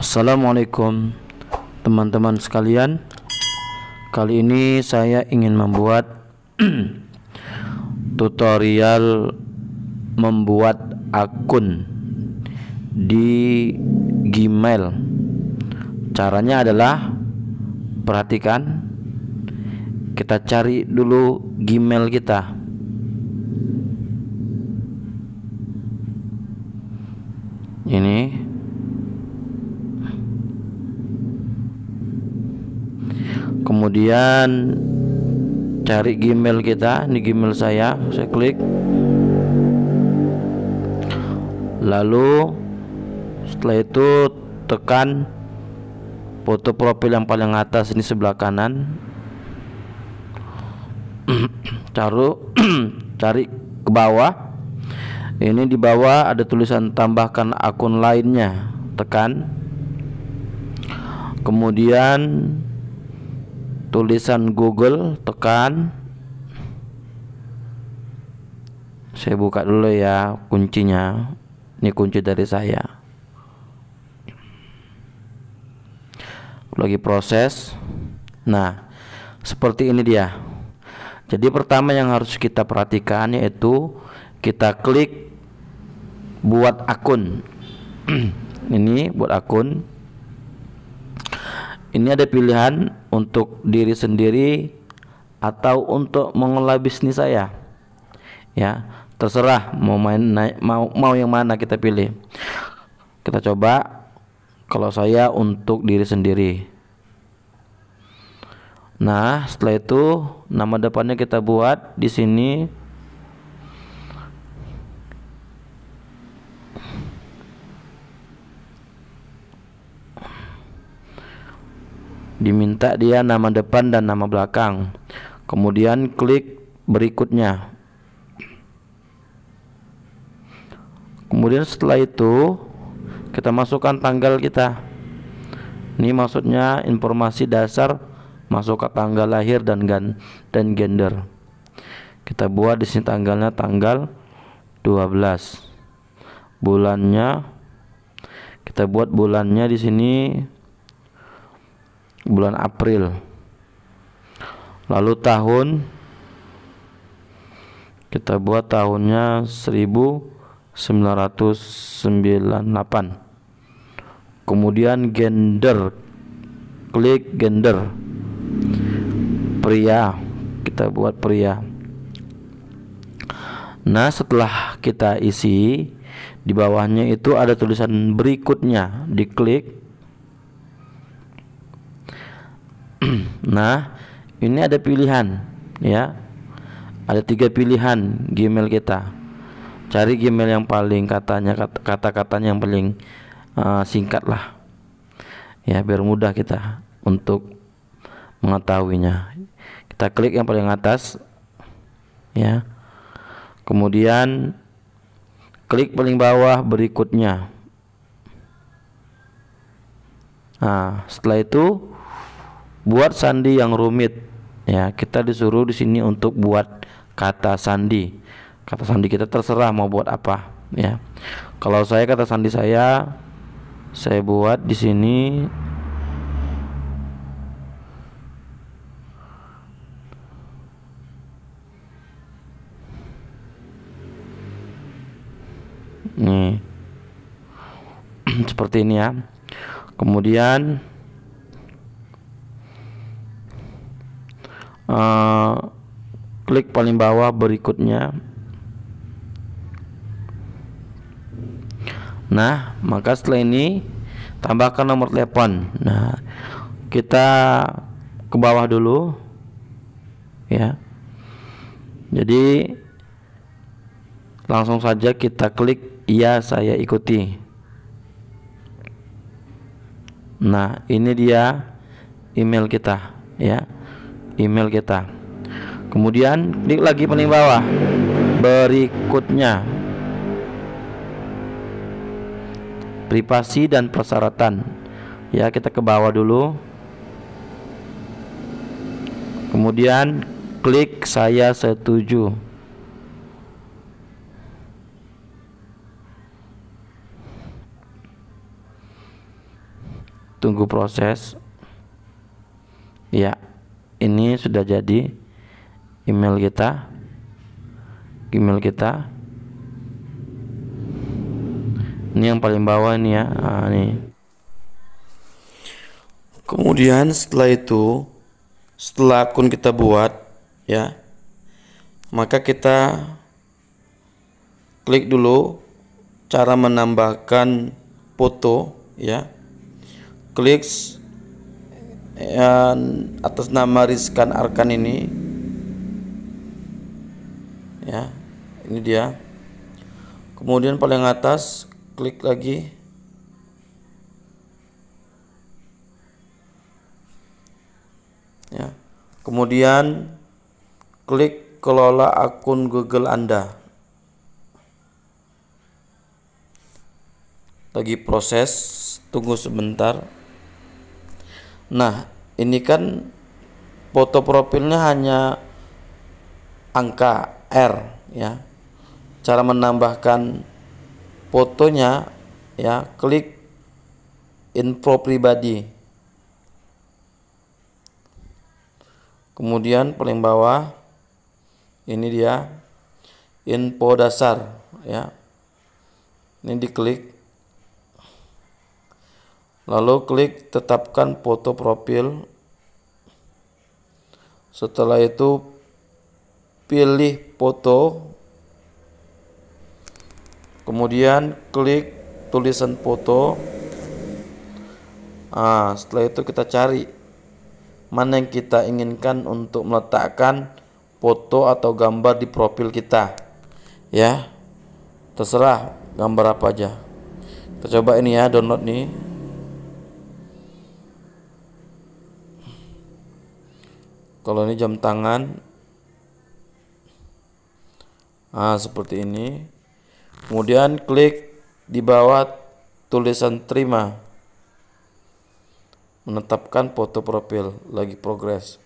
Assalamualaikum teman-teman sekalian Kali ini saya ingin membuat tutorial membuat akun di Gmail Caranya adalah perhatikan kita cari dulu Gmail kita ini kemudian cari Gmail kita ini Gmail saya saya klik lalu setelah itu tekan foto profil yang paling atas ini sebelah kanan caru cari ke bawah ini di bawah ada tulisan tambahkan akun lainnya tekan kemudian tulisan Google tekan saya buka dulu ya kuncinya ini kunci dari saya lagi proses nah seperti ini dia jadi pertama yang harus kita perhatikan yaitu kita klik buat akun ini buat akun ini ada pilihan untuk diri sendiri atau untuk mengelola bisnis saya ya terserah mau main naik, mau mau yang mana kita pilih kita coba kalau saya untuk diri sendiri nah setelah itu nama depannya kita buat di sini diminta dia nama depan dan nama belakang kemudian klik berikutnya kemudian setelah itu kita masukkan tanggal kita ini maksudnya informasi dasar masuk ke tanggal lahir dan gan dan gender kita buat di sini tanggalnya tanggal 12 bulannya kita buat bulannya di sini bulan April lalu tahun kita buat tahunnya 1998 kemudian gender klik gender pria kita buat pria nah setelah kita isi di bawahnya itu ada tulisan berikutnya diklik nah, ini ada pilihan ya. Ada tiga pilihan Gmail kita. Cari Gmail yang paling katanya kata-katanya yang paling uh, singkat lah. Ya, biar mudah kita untuk mengetahuinya. Kita klik yang paling atas ya. Kemudian klik paling bawah berikutnya. Nah, setelah itu buat sandi yang rumit ya kita disuruh di sini untuk buat kata sandi kata sandi kita terserah mau buat apa ya kalau saya kata sandi saya saya buat di sini nih seperti ini ya kemudian uh, klik paling bawah berikutnya nah maka setelah ini tambahkan nomor telepon nah kita ke bawah dulu ya jadi langsung saja kita klik ya saya ikuti nah ini dia email kita ya email kita kemudian klik lagi paling bawah berikutnya privasi dan persyaratan ya kita ke bawah dulu kemudian klik saya setuju tunggu proses ya ini sudah jadi email kita email kita ini yang paling bawah ini ya nah, ini kemudian setelah itu setelah akun kita buat ya maka kita klik dulu cara menambahkan foto ya klik yang atas nama Rizkan Arkan ini ya ini dia kemudian paling atas klik lagi ya kemudian klik kelola akun Google Anda lagi proses tunggu sebentar Nah, ini kan foto profilnya hanya angka R ya. Cara menambahkan fotonya ya, klik info pribadi. Kemudian paling bawah ini dia info dasar ya. Ini diklik Lalu klik tetapkan foto profil. Setelah itu pilih foto. Kemudian klik tulisan foto. Nah, setelah itu kita cari mana yang kita inginkan untuk meletakkan foto atau gambar di profil kita. Ya. Terserah gambar apa aja. Kita coba ini ya, download nih. kalau ini jam tangan nah seperti ini kemudian klik di bawah tulisan terima menetapkan foto profil lagi progres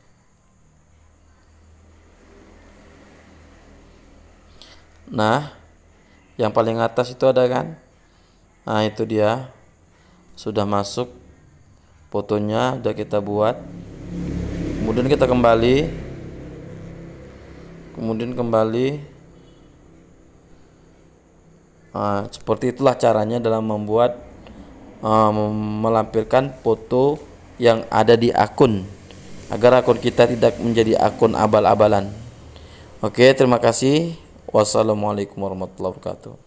nah yang paling atas itu ada kan nah itu dia sudah masuk fotonya udah kita buat kemudian kita kembali kemudian kembali nah, seperti itulah caranya dalam membuat um, melampirkan foto yang ada di akun agar akun kita tidak menjadi akun abal-abalan oke terima kasih wassalamualaikum warahmatullahi wabarakatuh